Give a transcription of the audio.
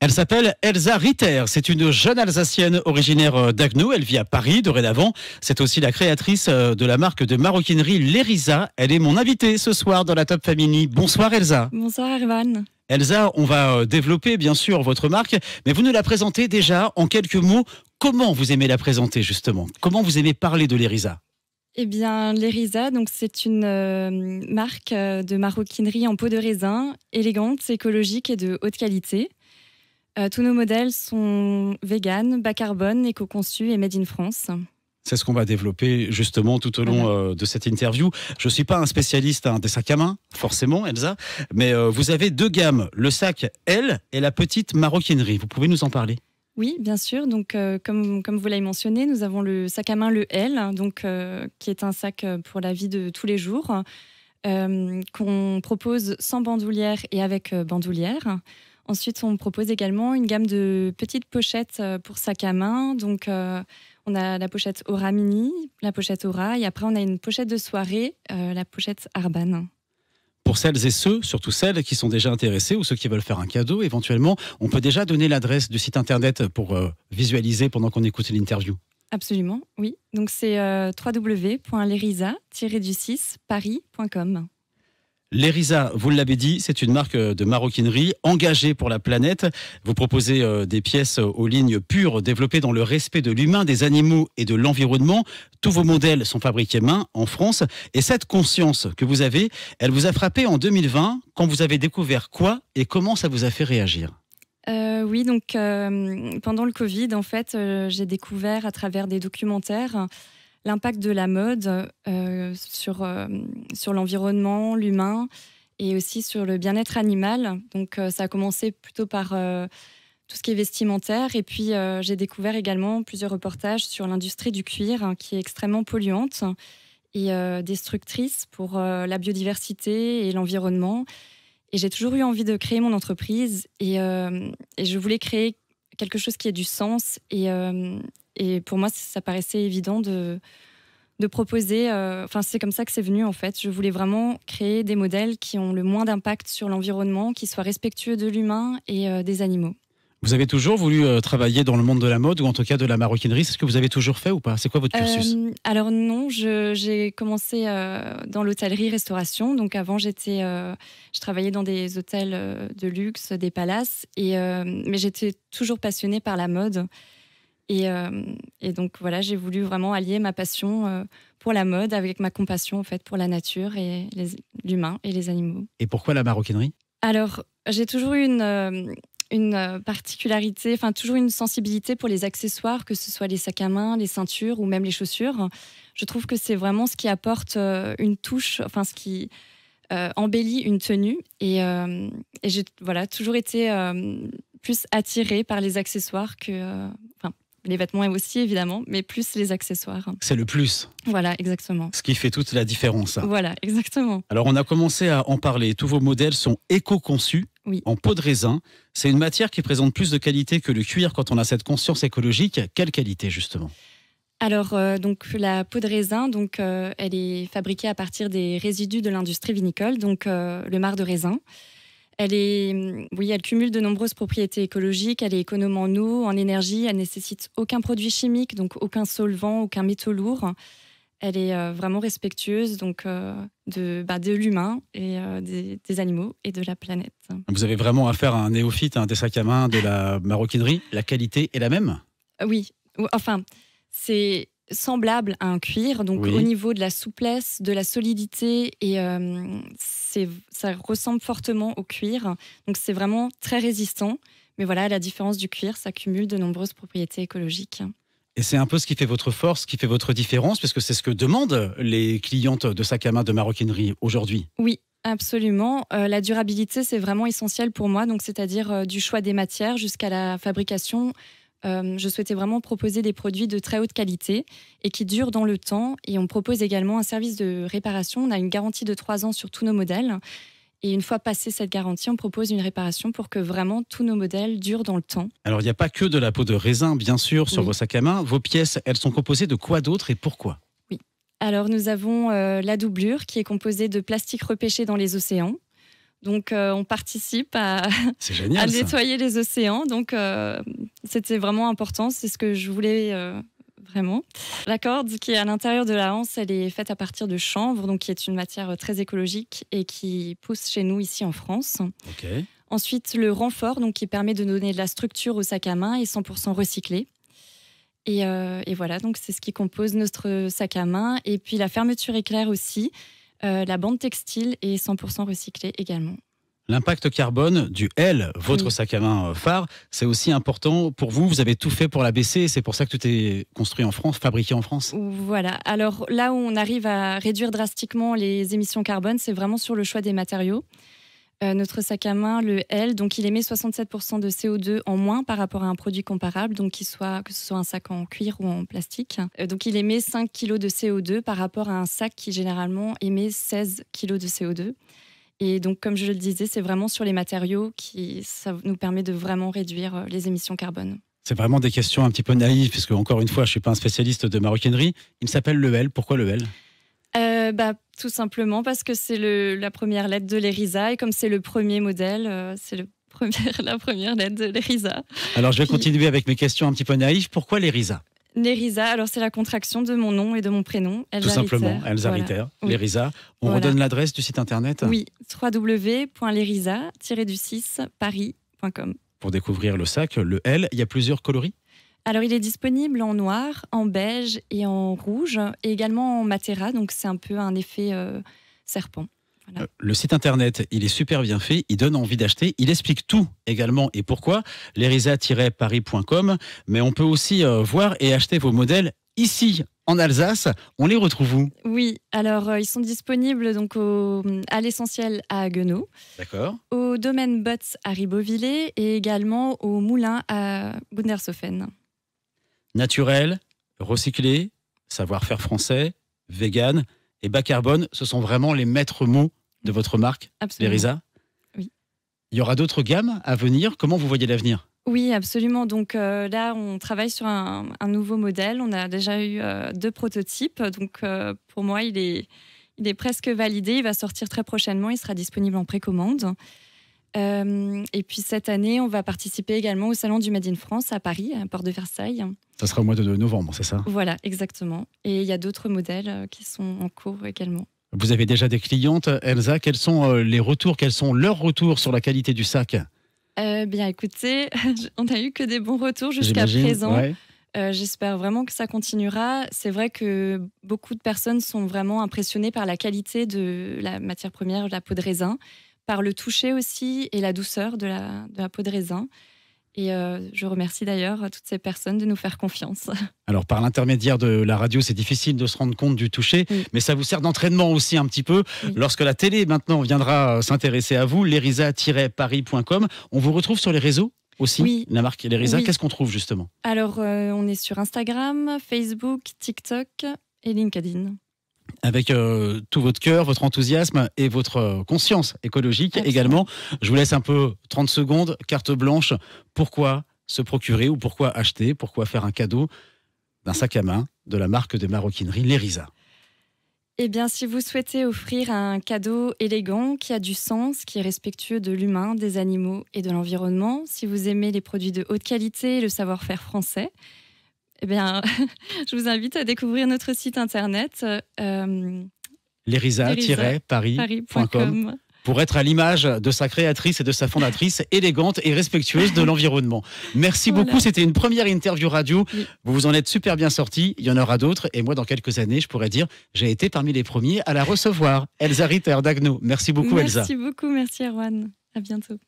Elle s'appelle Elsa Ritter. C'est une jeune Alsacienne originaire euh, d'agnou. Elle vit à Paris dorénavant. C'est aussi la créatrice euh, de la marque de maroquinerie Lerisa. Elle est mon invitée ce soir dans la Top Family. Bonsoir Elsa. Bonsoir Erwan. Elsa, on va euh, développer bien sûr votre marque, mais vous nous la présentez déjà en quelques mots. Comment vous aimez la présenter justement Comment vous aimez parler de Lerisa eh bien, l'Erisa, donc c'est une marque de maroquinerie en peau de raisin, élégante, écologique et de haute qualité. Euh, tous nos modèles sont vegan, bas carbone, éco-conçus et made in France. C'est ce qu'on va développer justement tout au long euh, de cette interview. Je ne suis pas un spécialiste hein, des sacs à main, forcément, Elsa, mais euh, vous avez deux gammes, le sac L et la petite maroquinerie. Vous pouvez nous en parler oui, bien sûr. Donc, comme, comme, vous l'avez mentionné, nous avons le sac à main, le L, hein, donc, qui est un sac pour la vie de tous les jours, qu'on propose sans bandoulière et avec bandoulière. Ensuite, on propose également une gamme de petites pochettes euh, pour sac à main. Donc, euh, on a la pochette Aura Mini, la pochette Aura, et après, on a une pochette de soirée, euh, la pochette Arban. Pour celles et ceux, surtout celles qui sont déjà intéressées ou ceux qui veulent faire un cadeau, éventuellement, on peut déjà donner l'adresse du site internet pour visualiser pendant qu'on écoute l'interview. Absolument, oui. Donc, c'est www.lerisa-du6paris.com. L'Erisa, vous l'avez dit, c'est une marque euh, de maroquinerie engagée pour la planète. Vous proposez euh, des pièces euh, aux lignes pures développées dans le respect de l'humain, des animaux et de l'environnement. Tous vos modèles sont fabriqués main en France. Et cette conscience que vous avez, elle vous a frappé en 2020 quand vous avez découvert quoi et comment ça vous a fait réagir oui, donc pendant le Covid, en fait, j'ai découvert à travers des documentaires l'impact de la mode euh, sur, euh, sur l'environnement, l'humain et aussi sur le bien-être animal. Donc euh, ça a commencé plutôt par tout ce qui est vestimentaire et puis j'ai découvert également plusieurs reportages sur l'industrie du cuir hein, qui est extrêmement polluante et destructrice pour la biodiversité et l'environnement. Et j'ai toujours eu envie de créer mon entreprise et, je voulais créer quelque chose qui ait du sens et, et pour moi, ça paraissait évident de, proposer. Euh, enfin, c'est comme ça que c'est venu en fait. Je voulais vraiment créer des modèles qui ont le moins d'impact sur l'environnement, qui soient respectueux de l'humain et euh, des animaux. Vous avez toujours voulu euh, travailler dans le monde de la mode ou en tout cas de la maroquinerie C'est ce que vous avez toujours fait ou pas C'est quoi votre cursus Alors non, j'ai commencé dans l'hôtellerie-restauration. Donc avant, j'étais, je travaillais dans des hôtels de luxe, des palaces, et mais j'étais toujours passionnée par la mode. Euh, et, donc voilà, j'ai voulu vraiment allier ma passion euh, pour la mode avec ma compassion en fait pour la nature et l'humain et les animaux. Et pourquoi la maroquinerie Alors j'ai toujours une euh, une particularité, enfin toujours une sensibilité pour les accessoires, que ce soit les sacs à main, les ceintures ou même les chaussures. Je trouve que c'est vraiment ce qui apporte une touche, enfin ce qui embellit une tenue. Et, j'ai voilà toujours été plus attirée par les accessoires que les vêtements aussi évidemment, mais plus les accessoires. C'est le plus. Voilà, exactement. Ce qui fait toute la différence. Voilà, exactement. Alors on a commencé à en parler. Tous vos modèles sont éco-conçus. En peau de raisin, c'est une matière qui présente plus de qualité que le cuir quand on a cette conscience écologique. Quelle qualité justement alors, euh, donc la peau de raisin, donc euh, elle est fabriquée à partir des résidus de l'industrie vinicole, donc euh, le marc de raisin. Elle est, oui, elle cumule de nombreuses propriétés écologiques. Elle est économe en eau, en énergie. Elle nécessite aucun produit chimique, donc aucun solvant, aucun métaux lourd. Elle est euh, vraiment respectueuse donc euh, bah, de, l'humain et euh, des, animaux et de la planète. Vous avez vraiment affaire à un néophyte, un des sacs à main, de la maroquinerie. La qualité est la même. Oui, enfin, c'est semblable à un cuir, donc au niveau de la souplesse, de la solidité, et euh, c'est ça ressemble fortement au cuir. Donc c'est vraiment très résistant. Mais voilà, à la différence du cuir, ça cumule de nombreuses propriétés écologiques. Et c'est un peu ce qui fait votre force, ce qui fait votre différence, puisque c'est ce que demandent les clientes de sac à main de maroquinerie aujourd'hui. Oui, Absolument. Euh, la durabilité, c'est vraiment essentiel pour moi. Donc, c'est-à-dire euh, du choix des matières jusqu'à la fabrication, euh, je souhaitais vraiment proposer des produits de très haute qualité et qui durent dans le temps. Et on propose également un service de réparation. On a une garantie de 3 ans sur tous nos modèles. Et une fois passée cette garantie, on propose une réparation pour que vraiment tous nos modèles durent dans le temps. Alors, il n'y a pas que de la peau de raisin, bien sûr, sur vos sacs à main. Vos pièces, elles sont composées de quoi d'autre et pourquoi Oui. alors nous avons euh, la doublure qui est composée de plastique repêché dans les océans, donc euh, on participe à, nettoyer les océans. Donc euh, c'était vraiment important, c'est ce que je voulais euh, vraiment. La corde qui est à l'intérieur de la hanse, elle est faite à partir de chanvre, donc qui est une matière très écologique et qui pousse chez nous ici en France. Ensuite le renfort, donc qui permet de donner de la structure au sac à main et 100% recyclé. Et, et voilà, donc c'est ce qui compose notre sac à main. Et puis la fermeture éclair aussi, euh, la bande textile est 100% recyclée également. L'impact carbone du L, votre sac à main euh, phare, c'est aussi important pour vous. Vous avez tout fait pour la baisser. C'est pour ça que tout est construit en France, fabriqué en France. Voilà. Alors là où on arrive à réduire drastiquement les émissions carbone, c'est vraiment sur le choix des matériaux. Euh, notre sac à main, le L, donc il émet 67% de CO2 en moins par rapport à un produit comparable, donc soit, que ce soit un sac en cuir ou en plastique. Euh, donc il émet 5 kg de CO2 par rapport à un sac qui généralement émet 16 kg de CO2. Et donc, comme je le disais, c'est vraiment sur les matériaux qui ça nous permet de vraiment réduire euh, les émissions carbone. C'est vraiment des questions un petit peu naïves, puisque encore une fois, je ne suis pas un spécialiste de maroquinerie. Il s'appelle le L. Pourquoi le L bah, tout simplement parce que c'est la première lettre de l'ERISA et comme c'est le premier modèle, euh, c'est première, la première lettre de l'ERISA. Alors je vais continuer avec mes questions un petit peu naïves. Pourquoi l'ERISA L'ERISA, alors c'est la contraction de mon nom et de mon prénom. Tout simplement, Elsa l'ERISA. On redonne l'adresse du site internet Oui, www.lerisa-du6paris.com. Pour découvrir le sac, le L, il y a plusieurs coloris alors il est disponible en noir, en beige et en rouge, et également en Matera, donc c'est un peu un effet euh, serpent. Euh, le site internet, il est super bien fait, il donne envie d'acheter, il explique tout également et pourquoi, lerisa-paris.com, mais on peut aussi euh, voir et acheter vos modèles ici en Alsace. On les retrouve où Oui, alors ils sont disponibles donc à l'essentiel à Haguenau, au domaine Bots à Ribeauvillé et également au moulin à Gundershofen naturel, recyclé, savoir-faire français, vegan et bas carbone, ce sont vraiment les maîtres mots de votre marque, Lérisa. Oui. Il y aura d'autres gammes à venir. Comment vous voyez l'avenir oui, absolument. Donc euh, là, on travaille sur un, nouveau modèle. On a déjà eu euh, deux prototypes. Donc euh, pour moi, il est, il est presque validé. Il va sortir très prochainement. Il sera disponible en précommande. Euh, et puis cette année, on va participer également au Salon du Made in France à Paris, à Port de Versailles. Ça sera au mois de novembre, c'est ça Voilà, exactement. Et il y a d'autres modèles euh, qui sont en cours également. Vous avez déjà des clientes, Elsa. Quels sont euh, les retours Quels sont leurs retours sur la qualité du sac euh, Bien, écoutez, on n'a eu que des bons retours jusqu'à présent. J'espère vraiment que ça continuera. C'est vrai que beaucoup de personnes sont vraiment impressionnées par la qualité de la matière première, la peau de raisin par le toucher aussi et la douceur de la, peau de raisin. Et euh, je remercie d'ailleurs toutes ces personnes de nous faire confiance. Alors, par l'intermédiaire de la radio, c'est difficile de se rendre compte du toucher, mais ça vous sert d'entraînement aussi un petit peu. Lorsque la télé maintenant viendra euh, s'intéresser à vous, lerisa-paris.com, on vous retrouve sur les réseaux aussi La marque Lerisa, qu'est-ce qu'on trouve justement Alors, euh, on est sur Instagram, Facebook, TikTok et LinkedIn avec euh, tout votre cœur, votre enthousiasme et votre euh, conscience écologique également. Je vous laisse un peu 30 secondes, carte blanche. Pourquoi se procurer ou pourquoi acheter, pourquoi faire un cadeau d'un sac à main de la marque de maroquinerie Lérisa eh bien, si vous souhaitez offrir un cadeau élégant, qui a du sens, qui est respectueux de l'humain, des animaux et de l'environnement, si vous aimez les produits de haute qualité et le savoir-faire français, eh bien, je vous invite à découvrir notre site internet euh, euh, lerisa-paris.com pour être à l'image de sa créatrice et de sa fondatrice, élégante et respectueuse de l'environnement. Merci beaucoup, c'était une première interview radio. Vous vous en êtes super bien sorti, il y en aura d'autres. Et moi, dans quelques années, je pourrais dire, j'ai été parmi les premiers à la recevoir. Elsa Ritter d'Agno. Merci beaucoup, Elsa. Merci beaucoup, merci Erwan. À bientôt.